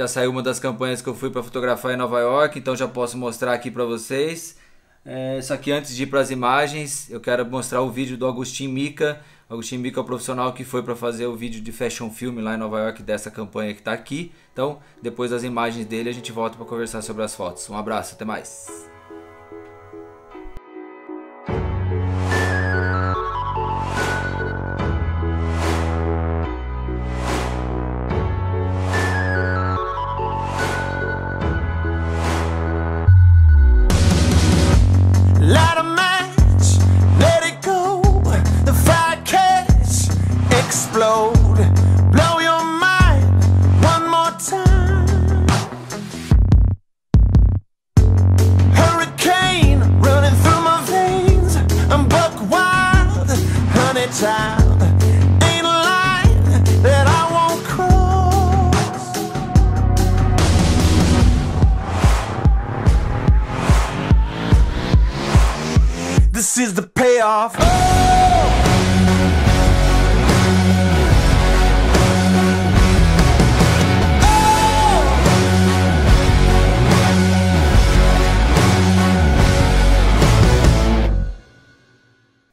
Já saiu uma das campanhas que eu fui para fotografar em Nova York, então já posso mostrar aqui para vocês. É, só que antes de ir para as imagens, eu quero mostrar o vídeo do Agostinho Mica. O Agostinho Mica é o profissional que foi para fazer o vídeo de fashion film lá em Nova York dessa campanha que está aqui. Então, depois das imagens dele, a gente volta para conversar sobre as fotos. Um abraço, até mais. is the payoff.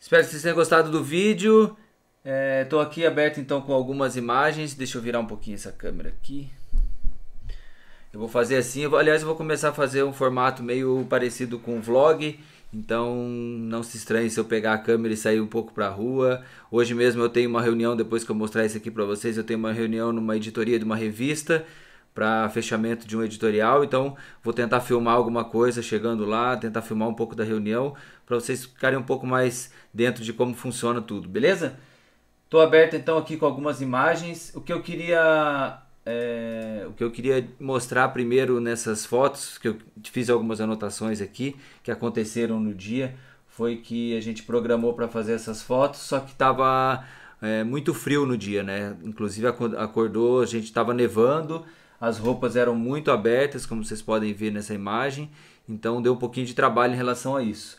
Espero que vocês tenham gostado do vídeo. Estou é, aqui aberto então com algumas imagens. Deixa eu virar um pouquinho essa câmera aqui. Eu vou fazer assim. Eu vou, aliás, eu vou começar a fazer um formato meio parecido com um vlog. Então, não se estranhe se eu pegar a câmera e sair um pouco para a rua. Hoje mesmo eu tenho uma reunião, depois que eu mostrar isso aqui para vocês, eu tenho uma reunião numa editoria de uma revista para fechamento de um editorial. Então, vou tentar filmar alguma coisa chegando lá, tentar filmar um pouco da reunião para vocês ficarem um pouco mais dentro de como funciona tudo, beleza? Estou aberto então aqui com algumas imagens. O que eu queria é, o que eu queria mostrar primeiro nessas fotos, que eu fiz algumas anotações aqui, que aconteceram no dia, foi que a gente programou para fazer essas fotos, só que estava é, muito frio no dia, né? Inclusive acordou, a gente estava nevando, as roupas eram muito abertas, como vocês podem ver nessa imagem, então deu um pouquinho de trabalho em relação a isso.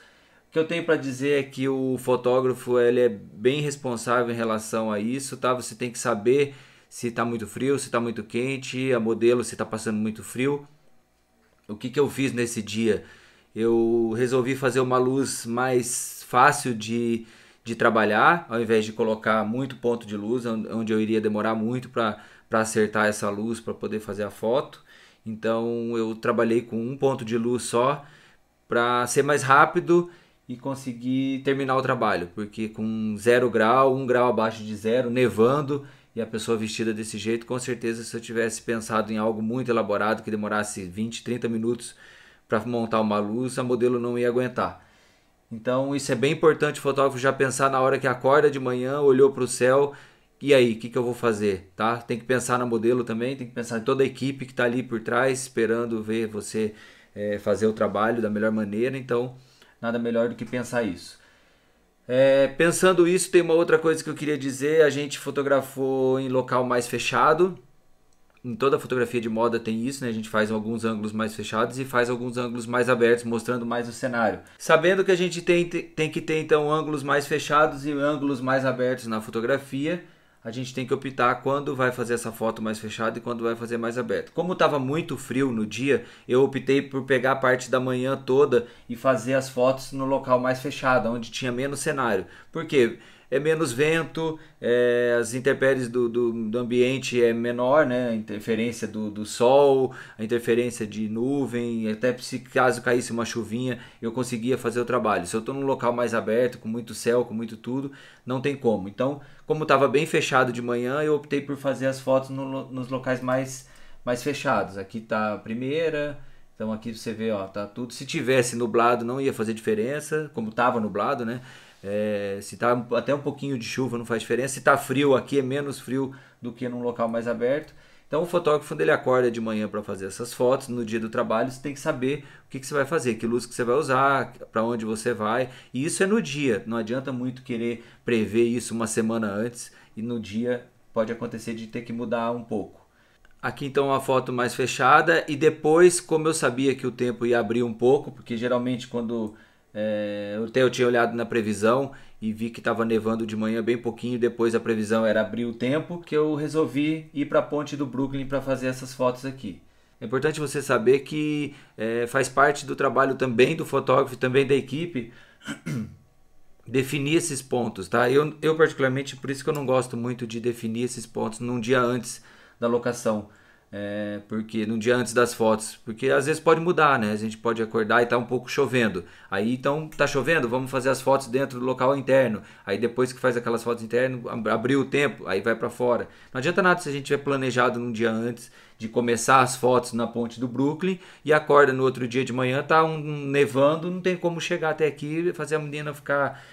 O que eu tenho para dizer é que o fotógrafo ele é bem responsável em relação a isso, tá? Você tem que saber se está muito frio, se está muito quente, a modelo se está passando muito frio. O que, que eu fiz nesse dia? Eu resolvi fazer uma luz mais fácil de, de trabalhar, ao invés de colocar muito ponto de luz, onde eu iria demorar muito para acertar essa luz para poder fazer a foto. Então eu trabalhei com um ponto de luz só para ser mais rápido e conseguir terminar o trabalho, porque com zero grau, um grau abaixo de zero, nevando, e a pessoa vestida desse jeito, com certeza se eu tivesse pensado em algo muito elaborado que demorasse 20, 30 minutos para montar uma luz, a modelo não ia aguentar. Então isso é bem importante o fotógrafo já pensar na hora que acorda de manhã, olhou para o céu, e aí, o que, que eu vou fazer? Tá? Tem que pensar na modelo também, tem que pensar em toda a equipe que está ali por trás, esperando ver você é, fazer o trabalho da melhor maneira. Então, nada melhor do que pensar isso. É, pensando isso, tem uma outra coisa que eu queria dizer. A gente fotografou em local mais fechado. Em toda fotografia de moda tem isso, né? A gente faz alguns ângulos mais fechados e faz alguns ângulos mais abertos, mostrando mais o cenário. Sabendo que a gente tem, tem que ter então ângulos mais fechados e ângulos mais abertos na fotografia, a gente tem que optar quando vai fazer essa foto mais fechada e quando vai fazer mais aberta. Como estava muito frio no dia, eu optei por pegar a parte da manhã toda e fazer as fotos no local mais fechado, onde tinha menos cenário. Por quê? é menos vento, é, as intempéries do, do, do, ambiente é menor, né? A interferência do, do sol, a interferência de nuvem, até se caso caísse uma chuvinha, eu conseguia fazer o trabalho. Se eu estou num local mais aberto, com muito céu, com muito tudo, não tem como. Então, como estava bem fechado de manhã, eu optei por fazer as fotos no, nos locais mais, mais fechados. Aqui está a primeira. Então aqui você vê, ó, tá tudo. Se tivesse nublado, não ia fazer diferença, como estava nublado, né? É, se tá até um pouquinho de chuva não faz diferença. Se tá frio aqui é menos frio do que num local mais aberto. Então o fotógrafo quando ele acorda de manhã para fazer essas fotos, no dia do trabalho você tem que saber o que, que você vai fazer, que luz que você vai usar, para onde você vai. E isso é no dia. Não adianta muito querer prever isso uma semana antes e no dia pode acontecer de ter que mudar um pouco. Aqui então uma foto mais fechada e depois, como eu sabia que o tempo ia abrir um pouco, porque geralmente quando é, até eu tinha olhado na previsão e vi que estava nevando de manhã bem pouquinho. Depois a previsão era abrir o tempo, que eu resolvi ir para a ponte do Brooklyn para fazer essas fotos aqui. É importante você saber que é, faz parte do trabalho também do fotógrafo, também da equipe, definir esses pontos, tá? Eu, eu particularmente, por isso que eu não gosto muito de definir esses pontos num dia antes da locação é, porque no dia antes das fotos, porque às vezes pode mudar, né? A gente pode acordar e tá um pouco chovendo. Aí então tá chovendo, vamos fazer as fotos dentro do local interno. Aí depois que faz aquelas fotos internas, abriu o tempo, aí vai para fora. Não adianta nada se a gente tiver planejado num dia antes de começar as fotos na ponte do Brooklyn e acorda no outro dia de manhã, tá um, nevando, não tem como chegar até aqui e fazer a menina ficar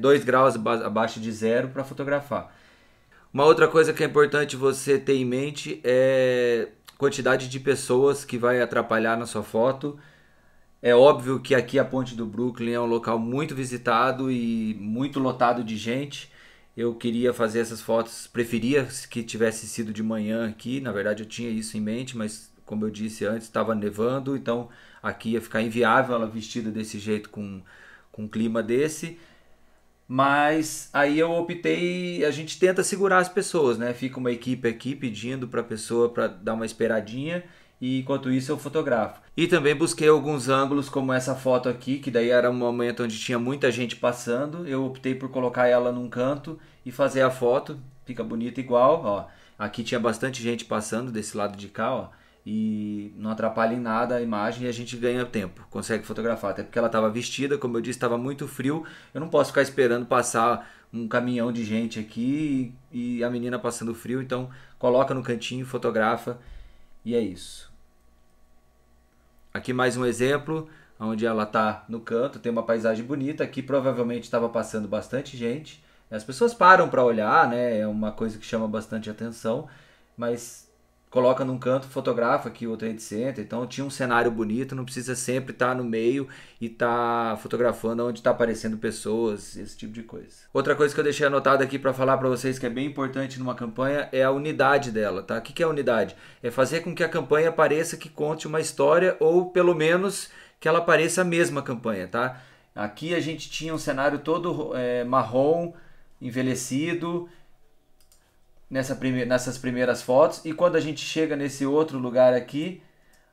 2 é, graus abaixo de zero para fotografar. Uma outra coisa que é importante você ter em mente é quantidade de pessoas que vai atrapalhar na sua foto. É óbvio que aqui a Ponte do Brooklyn é um local muito visitado e muito lotado de gente. Eu queria fazer essas fotos, preferia que tivesse sido de manhã aqui. Na verdade, eu tinha isso em mente, mas como eu disse antes, estava nevando, então aqui ia ficar inviável ela vestida desse jeito com, com um clima desse. Mas aí eu optei, a gente tenta segurar as pessoas, né? Fica uma equipe aqui pedindo para a pessoa para dar uma esperadinha e enquanto isso eu fotografo. E também busquei alguns ângulos como essa foto aqui, que daí era um momento onde tinha muita gente passando, eu optei por colocar ela num canto e fazer a foto, fica bonita igual, ó. Aqui tinha bastante gente passando desse lado de cá, ó e não atrapalha em nada a imagem e a gente ganha tempo, consegue fotografar. Até porque ela estava vestida, como eu disse, estava muito frio. Eu não posso ficar esperando passar um caminhão de gente aqui e, e, a menina passando frio. Então, coloca no cantinho, fotografa e é isso. Aqui mais um exemplo, onde ela está no canto, tem uma paisagem bonita. Aqui provavelmente estava passando bastante gente. As pessoas param para olhar, né? É uma coisa que chama bastante atenção, mas coloca num canto, fotografa aqui o Trade Center. Então tinha um cenário bonito, não precisa sempre estar tá no meio e estar tá fotografando onde está aparecendo pessoas, esse tipo de coisa. Outra coisa que eu deixei anotado aqui para falar para vocês que é bem importante numa campanha é a unidade dela, tá? O que, que é unidade? É fazer com que a campanha pareça que conte uma história ou pelo menos que ela pareça a mesma campanha, tá? Aqui a gente tinha um cenário todo é, marrom, envelhecido, nessa prime nessas primeiras fotos. E quando a gente chega nesse outro lugar aqui,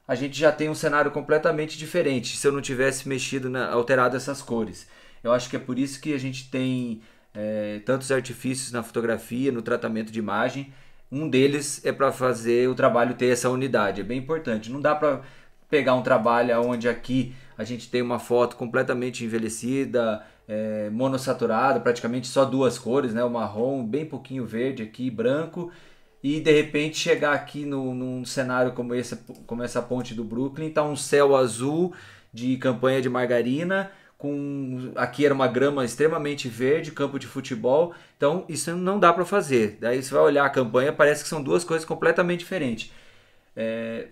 a gente já tem um cenário completamente diferente. Se eu não tivesse mexido, na, alterado essas cores. Eu acho que é por isso que a gente tem é, tantos artifícios na fotografia, no tratamento de imagem. Um deles é para fazer o trabalho ter essa unidade. É bem importante. Não dá para pegar um trabalho onde aqui a gente tem uma foto completamente envelhecida, é, monossaturada, praticamente só duas cores, né? O marrom, bem pouquinho verde aqui, branco. E de repente chegar aqui no, num cenário como, esse, como essa ponte do Brooklyn, tá um céu azul de campanha de margarina, com aqui era uma grama extremamente verde, campo de futebol. Então isso não dá para fazer. Daí você vai olhar a campanha, parece que são duas coisas completamente diferentes. É,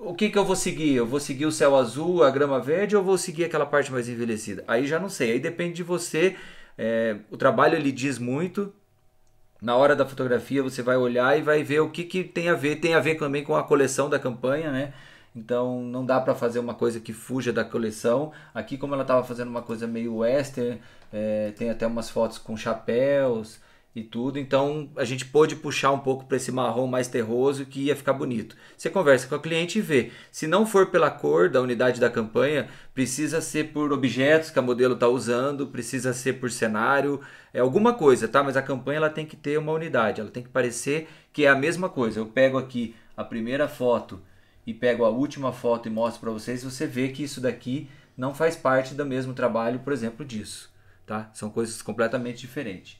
o que, que eu vou seguir? Eu vou seguir o céu azul, a grama verde ou vou seguir aquela parte mais envelhecida? Aí já não sei, aí depende de você. É, o trabalho ele diz muito. Na hora da fotografia você vai olhar e vai ver o que, que tem a ver. Tem a ver também com a coleção da campanha, né? Então não dá para fazer uma coisa que fuja da coleção. Aqui como ela estava fazendo uma coisa meio western, é, tem até umas fotos com chapéus e tudo. Então a gente pôde puxar um pouco para esse marrom mais terroso que ia ficar bonito. Você conversa com o cliente e vê. Se não for pela cor da unidade da campanha, precisa ser por objetos que a modelo está usando, precisa ser por cenário, é alguma coisa, tá? Mas a campanha ela tem que ter uma unidade, ela tem que parecer que é a mesma coisa. Eu pego aqui a primeira foto e pego a última foto e mostro para vocês, você vê que isso daqui não faz parte do mesmo trabalho, por exemplo, disso. Tá? São coisas completamente diferentes.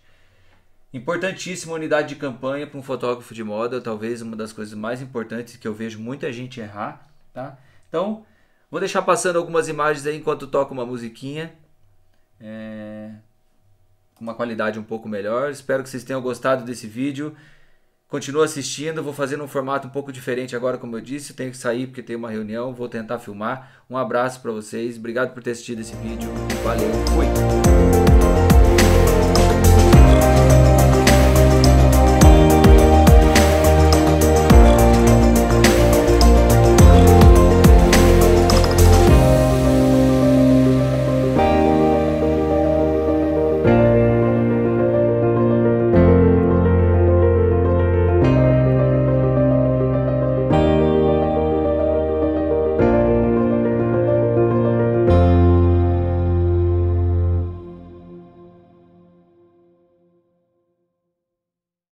Importantíssima unidade de campanha para um fotógrafo de moda, talvez uma das coisas mais importantes que eu vejo muita gente errar, tá? Então, vou deixar passando algumas imagens aí enquanto toco uma musiquinha. É... Uma qualidade um pouco melhor. Espero que vocês tenham gostado desse vídeo. Continua assistindo, vou fazer num formato um pouco diferente agora, como eu disse. Tenho que sair porque tem uma reunião, vou tentar filmar. Um abraço para vocês, obrigado por ter assistido esse vídeo. Valeu, fui!